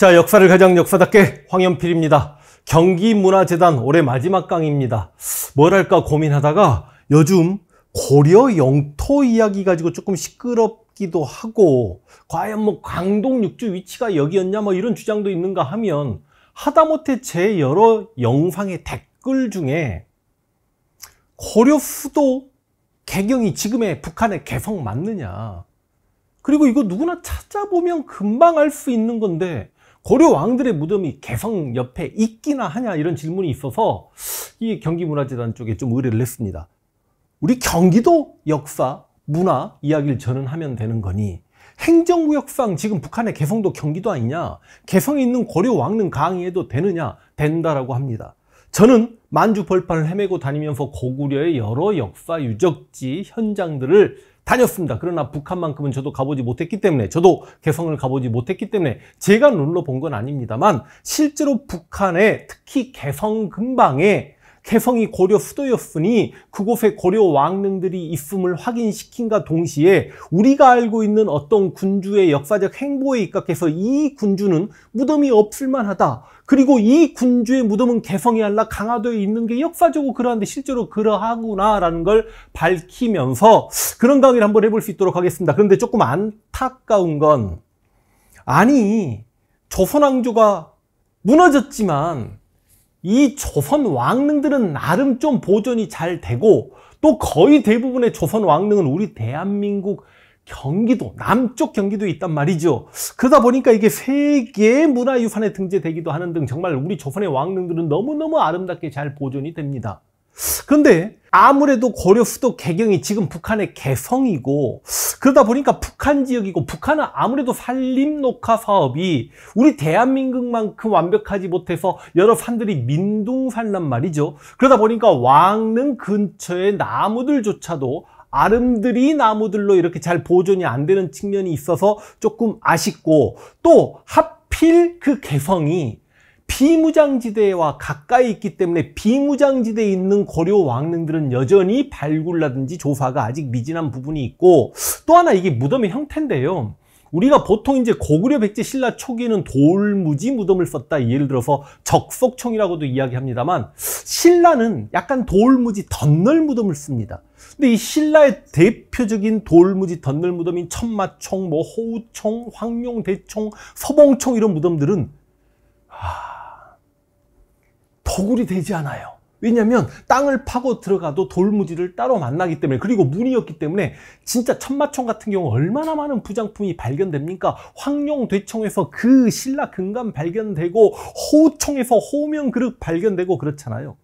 자, 역사를 가장 역사답게 황현필입니다. 경기문화재단 올해 마지막 강입니다. 의 뭐랄까 고민하다가 요즘 고려 영토 이야기 가지고 조금 시끄럽기도 하고 과연 뭐 광동 육주 위치가 여기였냐 뭐 이런 주장도 있는가 하면 하다못해 제 여러 영상의 댓글 중에 고려 수도 개경이 지금의 북한의 개성 맞느냐 그리고 이거 누구나 찾아보면 금방 알 수 있는 건데 고려 왕들의 무덤이 개성 옆에 있기나 하냐 이런 질문이 있어서 이 경기문화재단 쪽에 좀 의뢰를 했습니다. 우리 경기도 역사, 문화 이야기를 저는 하면 되는 거니 행정구역상 지금 북한의 개성도 경기도 아니냐 개성에 있는 고려 왕릉 강의해도 되느냐 된다라고 합니다. 저는 만주 벌판을 헤매고 다니면서 고구려의 여러 역사 유적지 현장들을 다녔습니다. 그러나 북한만큼은 저도 가보지 못했기 때문에 저도 개성을 가보지 못했기 때문에 제가 눌러본건 아닙니다만 실제로 북한의 특히 개성 근방에 개성이 고려 수도였으니 그곳에 고려 왕릉들이 있음을 확인시킨과 동시에 우리가 알고 있는 어떤 군주의 역사적 행보에 입각해서 이 군주는 무덤이 없을 만하다. 그리고 이 군주의 무덤은 개성이 아니라 강화도에 있는 게 역사적으로 그러한데 실제로 그러하구나라는 걸 밝히면서 그런 강의를 한번 해볼 수 있도록 하겠습니다. 그런데 조금 안타까운 건 아니 조선왕조가 무너졌지만 이 조선 왕릉들은 나름 좀 보존이 잘 되고 또 거의 대부분의 조선 왕릉은 우리 대한민국 경기도 남쪽 경기도에 있단 말이죠 그러다 보니까 이게 세계 문화유산에 등재되기도 하는 등 정말 우리 조선의 왕릉들은 너무너무 아름답게 잘 보존이 됩니다 근데 아무래도 고려 수도 개경이 지금 북한의 개성이고 그러다 보니까 북한 지역이고 북한은 아무래도 산림 녹화 사업이 우리 대한민국만큼 완벽하지 못해서 여러 산들이 민둥산란 말이죠. 그러다 보니까 왕릉 근처의 나무들조차도 아름드리 나무들로 이렇게 잘 보존이 안 되는 측면이 있어서 조금 아쉽고 또 하필 그 개성이 비무장지대와 가까이 있기 때문에 비무장지대에 있는 고려 왕릉들은 여전히 발굴라든지 조사가 아직 미진한 부분이 있고 또 하나 이게 무덤의 형태인데요. 우리가 보통 이제 고구려 백제 신라 초기에는 돌무지 무덤을 썼다 예를 들어서 적석총이라고도 이야기합니다만 신라는 약간 돌무지 덧널 무덤을 씁니다 근데 이 신라의 대표적인 돌무지 덧널 무덤인 천마총, 뭐 호우총, 황룡대총, 서봉총 이런 무덤들은 아... 버굴이 되지 않아요. 왜냐하면 땅을 파고 들어가도 돌무지를 따로 만나기 때문에 그리고 문이었기 때문에 진짜 천마총 같은 경우 얼마나 많은 부장품이 발견됩니까? 황룡대청에서 그 신라 금감 발견되고 호우총에서 호명 그릇 발견되고 그렇잖아요.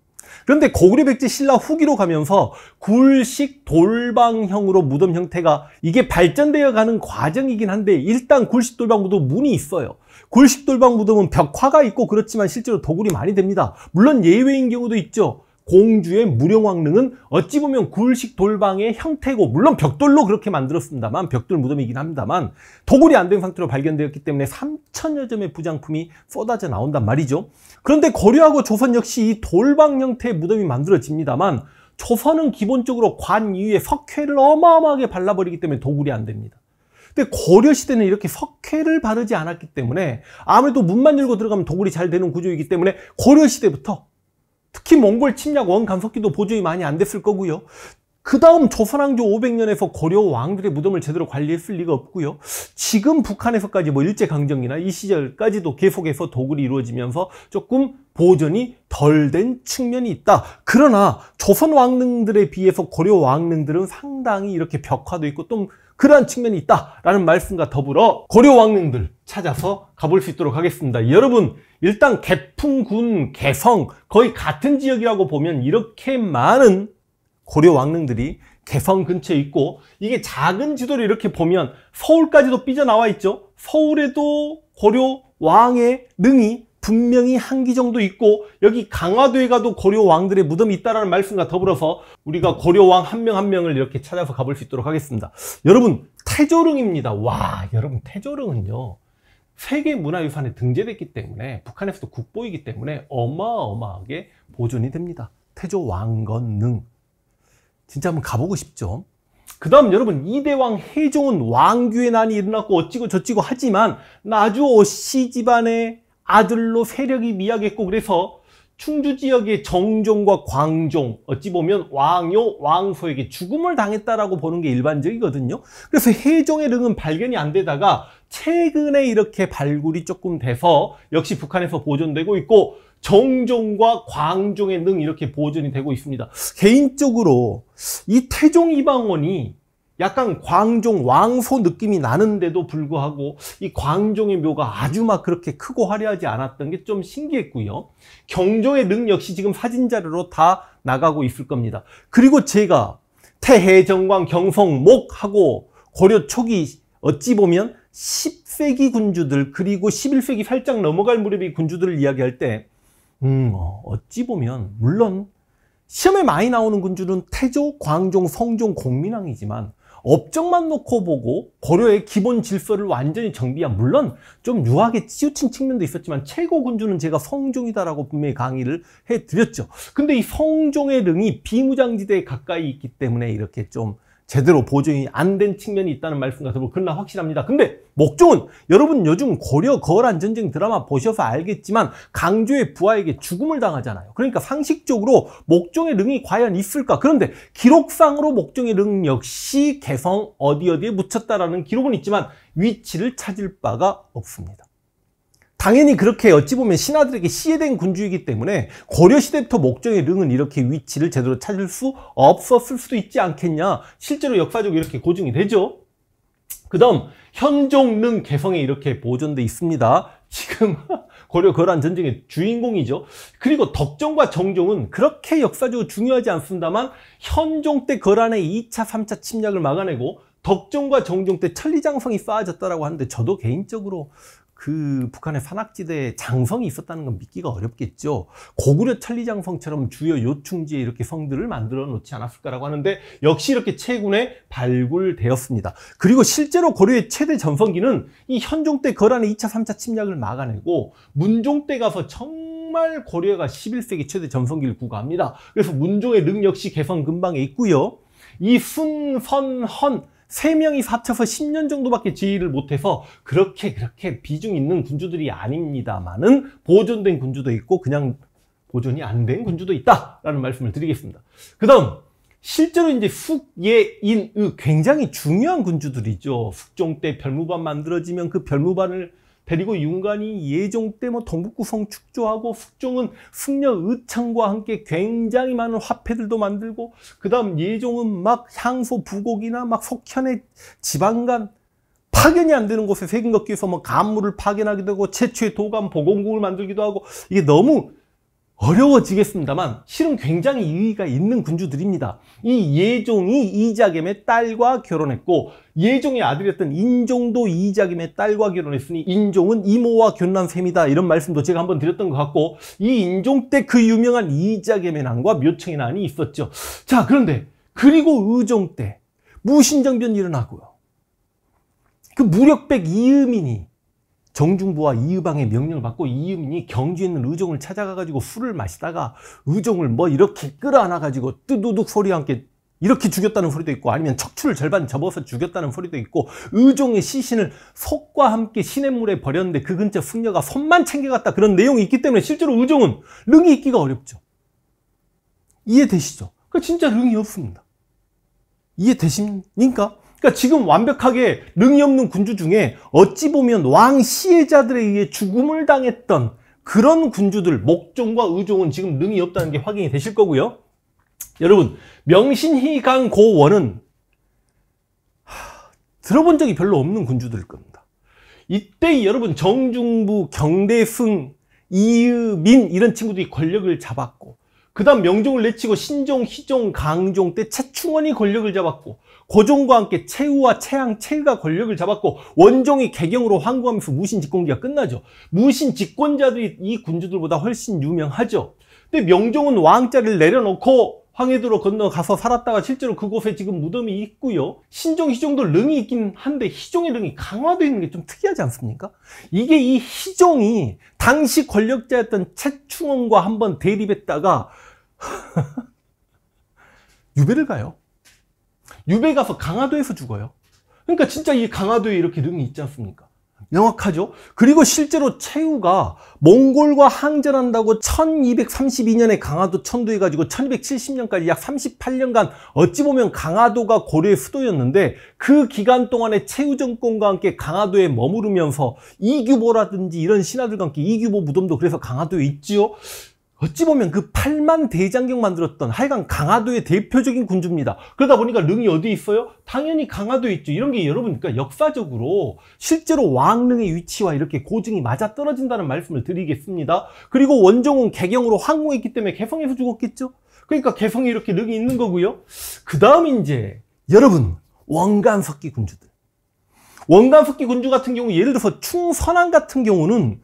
그런데 고구려 백제 신라 후기로 가면서 굴식 돌방형으로 무덤 형태가 이게 발전되어 가는 과정이긴 한데 일단 굴식 돌방 무덤 문이 있어요. 굴식 돌방 무덤은 벽화가 있고 그렇지만 실제로 도굴이 많이 됩니다. 물론 예외인 경우도 있죠. 공주의 무령왕릉은 어찌 보면 굴식 돌방의 형태고 물론 벽돌로 그렇게 만들었습니다만 벽돌 무덤이긴 합니다만 도굴이 안 된 상태로 발견되었기 때문에 3천여 점의 부장품이 쏟아져 나온단 말이죠. 그런데 고려하고 조선 역시 이 돌방 형태의 무덤이 만들어집니다만 조선은 기본적으로 관 위에 석회를 어마어마하게 발라버리기 때문에 도굴이 안 됩니다. 근데 고려시대는 이렇게 석회를 바르지 않았기 때문에 아무래도 문만 열고 들어가면 도굴이 잘 되는 구조이기 때문에 고려시대부터 특히 몽골 침략 원 간섭기도 보존이 많이 안 됐을 거고요. 그 다음 조선왕조 500년에서 고려 왕들의 무덤을 제대로 관리했을 리가 없고요. 지금 북한에서까지 뭐 일제강점기나 이 시절까지도 계속해서 도굴이 이루어지면서 조금 보존이 덜 된 측면이 있다. 그러나 조선 왕릉들에 비해서 고려 왕릉들은 상당히 이렇게 벽화도 있고 좀 그러한 측면이 있다라는 말씀과 더불어 고려 왕릉들 찾아서 가볼 수 있도록 하겠습니다. 여러분 일단 개풍군, 개성 거의 같은 지역이라고 보면 이렇게 많은 고려 왕릉들이 개성 근처에 있고 이게 작은 지도를 이렇게 보면 서울까지도 삐져나와 있죠. 서울에도 고려 왕의 능이 분명히 한기 정도 있고 여기 강화도에 가도 고려 왕들의 무덤이 있다라는 말씀과 더불어서 우리가 고려 왕 한 명한 한 명을 이렇게 찾아서 가볼 수 있도록 하겠습니다. 여러분 태조릉입니다. 와 여러분 태조릉은요. 세계 문화유산에 등재됐기 때문에 북한에서도 국보이기 때문에 어마어마하게 보존이 됩니다. 태조 왕건릉 진짜 한번 가보고 싶죠. 그 다음 여러분 이대왕 해종은 왕규의 난이 일어났고 어찌고 저찌고 하지만 나주오씨 집안의 아들로 세력이 미약했고 그래서 충주 지역의 정종과 광종 어찌 보면 왕요 왕소에게 죽음을 당했다라고 보는 게 일반적이거든요. 그래서 해종의 릉은 발견이 안 되다가 최근에 이렇게 발굴이 조금 돼서 역시 북한에서 보존되고 있고 정종과 광종의 능 이렇게 보존이 되고 있습니다. 개인적으로 이 태종 이방원이 약간 광종 왕소 느낌이 나는데도 불구하고 이 광종의 묘가 아주 막 그렇게 크고 화려하지 않았던 게 좀 신기했고요. 경종의 능 역시 지금 사진 자료로 다 나가고 있을 겁니다. 그리고 제가 태해 정광 경성 목하고 고려 초기 어찌 보면 10세기 군주들 그리고 11세기 살짝 넘어갈 무렵의 군주들을 이야기할 때 음, 어, 어찌 보면 물론 시험에 많이 나오는 군주는 태조, 광종, 성종, 공민왕이지만 업적만 놓고 보고 고려의 기본 질서를 완전히 정비한 물론 좀 유하게 치우친 측면도 있었지만 최고 군주는 제가 성종이다라고 분명히 강의를 해드렸죠. 근데 이 성종의 능이 비무장지대에 가까이 있기 때문에 이렇게 좀 제대로 보증이 안 된 측면이 있다는 말씀 같아서 뭐 그러나 확실합니다. 근데 목적은 여러분 요즘 고려 거란 전쟁 드라마 보셔서 알겠지만 강조의 부하에게 죽음을 당하잖아요. 그러니까 상식적으로 목종의 능이 과연 있을까? 그런데 기록상으로 목종의 능 역시 개성 어디 어디에 묻혔다라는 기록은 있지만 위치를 찾을 바가 없습니다. 당연히 그렇게 어찌 보면 신하들에게 시해된 군주이기 때문에 고려시대부터 목종의 릉은 이렇게 위치를 제대로 찾을 수 없었을 수도 있지 않겠냐 실제로 역사적으로 이렇게 고증이 되죠 그 다음 현종릉 개성에 이렇게 보존돼 있습니다 지금 고려 거란 전쟁의 주인공이죠 그리고 덕종과 정종은 그렇게 역사적으로 중요하지 않습니다만 현종 때 거란의 2차 3차 침략을 막아내고 덕종과 정종 때 천리장성이 쌓아졌다라고 하는데 저도 개인적으로 그 북한의 산악지대에 장성이 있었다는 건 믿기가 어렵겠죠. 고구려 천리장성처럼 주요 요충지에 이렇게 성들을 만들어 놓지 않았을까라고 하는데 역시 이렇게 최근에 발굴되었습니다. 그리고 실제로 고려의 최대 전성기는 이 현종 때 거란의 2차, 3차 침략을 막아내고 문종 때 가서 정말 고려가 11세기 최대 전성기를 구가합니다. 그래서 문종의 능력시 개성 근방에 있고요. 이 순, 선, 헌 3명이 합쳐서 10년 정도밖에 지휘를 못해서 그렇게 그렇게 비중 있는 군주들이 아닙니다만은 보존된 군주도 있고 그냥 보존이 안 된 군주도 있다라는 말씀을 드리겠습니다. 그 다음 실제로 이제 숙, 예, 인, 의 굉장히 중요한 군주들이죠. 숙종 때 별무반 만들어지면 그 별무반을 데리고 윤관이 예종 때 뭐 동북구성 축조하고 숙종은 숙녀 의창과 함께 굉장히 많은 화폐들도 만들고 그 다음 예종은 막 향소 부곡이나 막 속현의 지방간 파견이 안 되는 곳에 세금 걷기 위해서 뭐 간물을 파견하기도 하고 최초의 도감 보건국을 만들기도 하고 이게 너무 어려워지겠습니다만 실은 굉장히 이의가 있는 군주들입니다. 이 예종이 이자겸의 딸과 결혼했고 예종의 아들이었던 인종도 이자겸의 딸과 결혼했으니 인종은 이모와 견난 셈이다 이런 말씀도 제가 한번 드렸던 것 같고 이 인종 때 그 유명한 이자겸의 난과 묘청의 난이 있었죠. 자 그런데 그리고 의종 때 무신정변이 일어나고요. 그 무력백 이음인이 정중부와 이유방의 명령을 받고 이유민이 경주에 있는 의종을 찾아가가지고 술을 마시다가 의종을 뭐 이렇게 끌어안아가지고 뜨두둑 소리와 함께 이렇게 죽였다는 소리도 있고 아니면 척추를 절반 접어서 죽였다는 소리도 있고 의종의 시신을 속과 함께 시냇물에 버렸는데 그 근처 숙녀가 손만 챙겨갔다 그런 내용이 있기 때문에 실제로 의종은 능이 있기가 어렵죠. 이해되시죠? 그 진짜 능이 없습니다. 이해되십니까? 그러니까 지금 완벽하게 능이 없는 군주 중에 어찌 보면 왕 시해자들에 의해 죽음을 당했던 그런 군주들 목종과 의종은 지금 능이 없다는 게 확인이 되실 거고요. 여러분 명신희강고원은 하, 들어본 적이 별로 없는 군주들 겁니다. 이때 여러분 정중부, 경대승, 이유민 이런 친구들이 권력을 잡았고 그 다음 명종을 내치고 신종, 희종, 강종 때채충원이 권력을 잡았고 고종과 함께 최우와 최양 최의가 권력을 잡았고 원종이 개경으로 황구하면서 무신 집권기가 끝나죠. 무신 집권자들이 이 군주들보다 훨씬 유명하죠. 근데 명종은 왕자를 내려놓고 황해도로 건너가서 살았다가 실제로 그곳에 지금 무덤이 있고요. 신종, 희종도 능이 있긴 한데 희종의 능이 강화되어 있는 게 좀 특이하지 않습니까? 이게 이 희종이 당시 권력자였던 채충원과 한번 대립했다가 유배를 가요. 유배 가서 강화도에서 죽어요. 그러니까 진짜 이 강화도에 이렇게 능이 있지 않습니까? 명확하죠? 그리고 실제로 최후가 몽골과 항전한다고 1232년에 강화도 천도해가지고 1270년까지 약 38년간 어찌 보면 강화도가 고려의 수도였는데 그 기간 동안에 최후 정권과 함께 강화도에 머무르면서 이규보라든지 이런 신하들과 함께 이규보 무덤도 그래서 강화도에 있지요. 어찌 보면 그8만 대장경 만들었던 하여간 강화도의 대표적인 군주입니다. 그러다 보니까 능이 어디 있어요? 당연히 강화도에 있죠. 이런 게 여러분 그러니까 역사적으로 실제로 왕릉의 위치와 이렇게 고증이 맞아떨어진다는 말씀을 드리겠습니다. 그리고 원종은 개경으로 항공했기 때문에 개성에서 죽었겠죠? 그러니까 개성에 이렇게 능이 있는 거고요. 그 다음 이제 여러분 원간석기 군주들 원간석기 군주 같은 경우 예를 들어서 충선왕 같은 경우는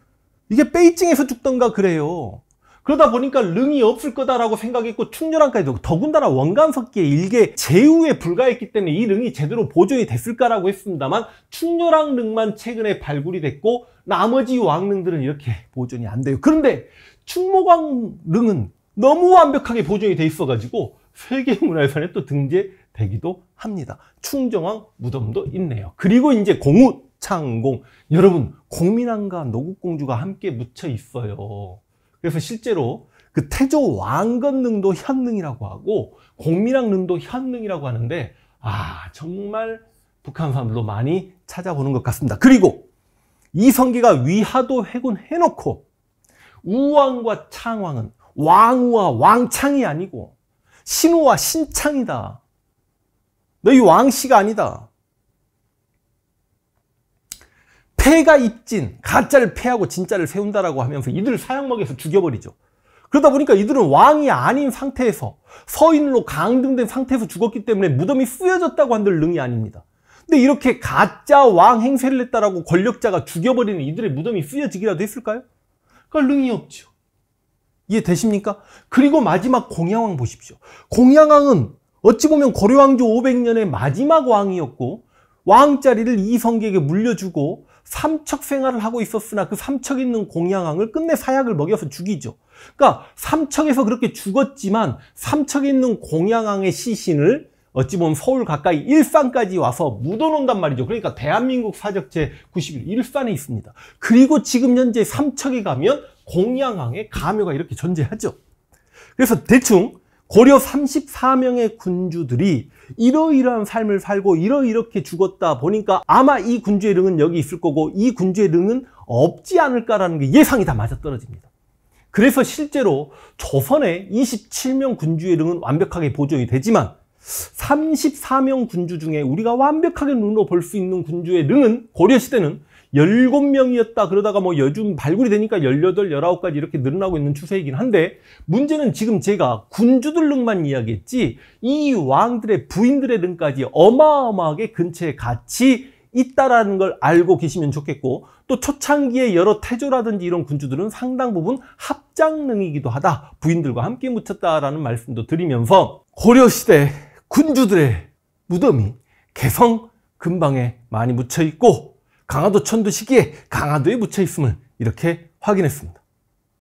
이게 베이징에서 죽던가 그래요. 그러다 보니까 능이 없을 거다라고 생각했고 충렬한까지 도 더군다나 원간석기의 일개 제후에 불과했기 때문에 이능이 제대로 보존이 됐을까라고 했습니다만 충렬한 능만 최근에 발굴이 됐고 나머지 왕릉들은 이렇게 보존이 안 돼요. 그런데 충무광 능은 너무 완벽하게 보존이 돼 있어가지고 세계문화유산에 또 등재되기도 합니다. 충정왕 무덤도 있네요. 그리고 이제 공우 창공 여러분 공민왕과 노국공주가 함께 묻혀 있어요. 그래서 실제로 그 태조 왕건 능도 현능이라고 하고 공민왕 능도 현능이라고 하는데 아 정말 북한 사람들도 많이 찾아보는 것 같습니다. 그리고 이 성기가 위하도 회군해놓고 우왕과 창왕은 왕우와 왕창이 아니고 신우와 신창이다. 너희 왕씨가 아니다. 폐가 입진, 가짜를 폐하고 진짜를 세운다라고 하면서 이들을 사양먹여서 죽여버리죠. 그러다 보니까 이들은 왕이 아닌 상태에서 서인으로 강등된 상태에서 죽었기 때문에 무덤이 쓰여졌다고 한들 능이 아닙니다. 근데 이렇게 가짜 왕 행세를 했다라고 권력자가 죽여버리는 이들의 무덤이 쓰여지기라도 했을까요? 그러 그러니까 능이 없죠. 이해되십니까? 그리고 마지막 공양왕 보십시오. 공양왕은 어찌 보면 고려왕조 500년의 마지막 왕이었고 왕자리를 이성계에게 물려주고 삼척 생활을 하고 있었으나 그 삼척 있는 공양왕을 끝내 사약을 먹여서 죽이죠. 그러니까 삼척에서 그렇게 죽었지만 삼척에 있는 공양왕의 시신을 어찌 보면 서울 가까이 일산까지 와서 묻어놓는단 말이죠. 그러니까 대한민국 사적제 91 일산에 있습니다. 그리고 지금 현재 삼척에 가면 공양왕의 가묘가 이렇게 존재하죠. 그래서 대충 고려 34명의 군주들이 이러이러한 삶을 살고 이러이렇게 죽었다 보니까 아마 이 군주의 능은 여기 있을 거고 이 군주의 능은 없지 않을까라는 게 예상이 다 맞아떨어집니다. 그래서 실제로 조선의 27명 군주의 능은 완벽하게 보존이 되지만 34명 군주 중에 우리가 완벽하게 눈으로 볼 수 있는 군주의 능은 고려시대는 17명이었다 그러다가 뭐 요즘 발굴이 되니까 18, 19까지 이렇게 늘어나고 있는 추세이긴 한데 문제는 지금 제가 군주들 능만 이야기했지 이 왕들의 부인들의 능까지 어마어마하게 근처에 같이 있다라는 걸 알고 계시면 좋겠고 또 초창기에 여러 태조라든지 이런 군주들은 상당 부분 합장능이기도 하다 부인들과 함께 묻혔다라는 말씀도 드리면서 고려시대 군주들의 무덤이 개성 근방에 많이 묻혀 있고 강화도 천도 시기에 강화도에 묻혀 있음을 이렇게 확인했습니다.